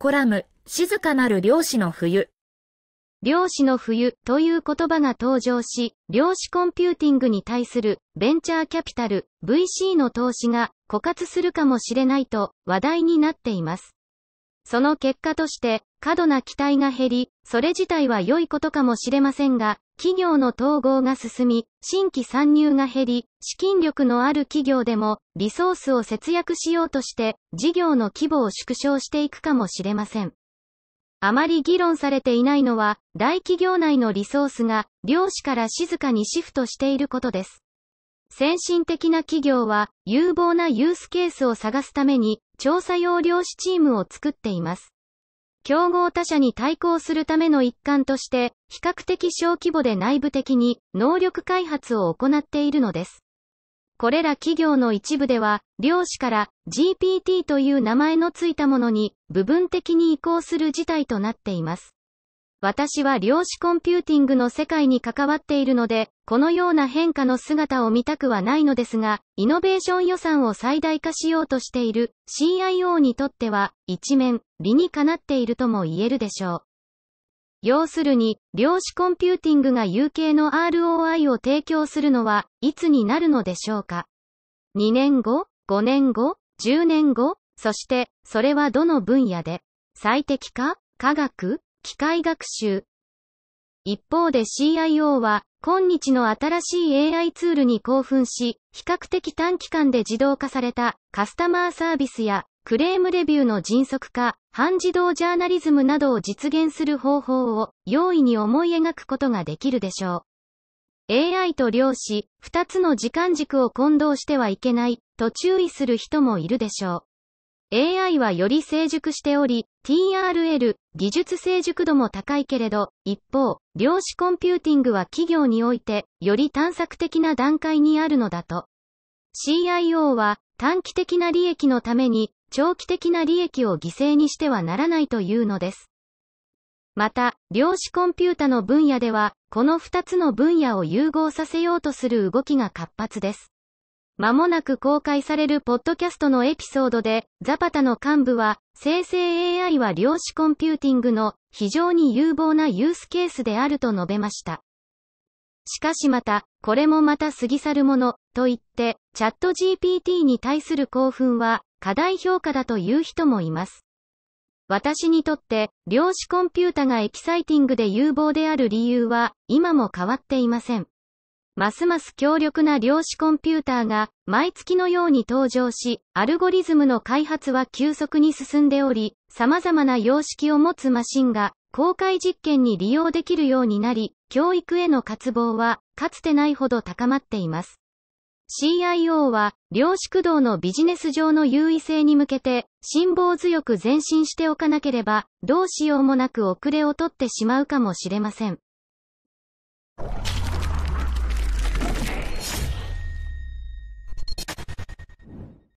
コラム、静かなる漁師の冬。漁師の冬という言葉が登場し、量子コンピューティングに対するベンチャーキャピタル VC の投資が枯渇するかもしれないと話題になっています。その結果として、過度な期待が減り、それ自体は良いことかもしれませんが、企業の統合が進み、新規参入が減り、資金力のある企業でも、リソースを節約しようとして、事業の規模を縮小していくかもしれません。あまり議論されていないのは、大企業内のリソースが、量子から静かにシフトしていることです。先進的な企業は、有望なユースケースを探すために、調査用漁師チームを作っています。競合他社に対抗するための一環として、比較的小規模で内部的に能力開発を行っているのです。これら企業の一部では、漁師から GPT という名前のついたものに部分的に移行する事態となっています。私は量子コンピューティングの世界に関わっているので、このような変化の姿を見たくはないのですが、イノベーション予算を最大化しようとしている CIO にとっては、一面、理にかなっているとも言えるでしょう。要するに、量子コンピューティングが有形の ROI を提供するのは、いつになるのでしょうか。2年後 ?5 年後 ?10 年後そして、それはどの分野で最適化科学機械学習。一方で CIO は、今日の新しい AI ツールに興奮し、比較的短期間で自動化されたカスタマーサービスやクレームレビューの迅速化、半自動ジャーナリズムなどを実現する方法を容易に思い描くことができるでしょう。AI と量子、二つの時間軸を混同してはいけないと注意する人もいるでしょう。AI はより成熟しており、TRL、技術成熟度も高いけれど、一方、量子コンピューティングは企業において、より探索的な段階にあるのだと。CIO は、短期的な利益のために、長期的な利益を犠牲にしてはならないというのです。また、量子コンピュータの分野では、この2つの分野を融合させようとする動きが活発です。まもなく公開されるポッドキャストのエピソードで、ザパタの幹部は、生成 AI は量子コンピューティングの非常に有望なユースケースであると述べました。しかしまた、これもまた過ぎ去るもの、と言って、チャット GPT に対する興奮は、過大評価だという人もいます。私にとって、量子コンピュータがエキサイティングで有望である理由は、今も変わっていません。ますます強力な量子コンピューターが毎月のように登場し、アルゴリズムの開発は急速に進んでおり、様々な様式を持つマシンが公開実験に利用できるようになり、教育への渇望はかつてないほど高まっています。CIO は、量子駆動のビジネス上の優位性に向けて、辛抱強く前進しておかなければ、どうしようもなく遅れをとってしまうかもしれません。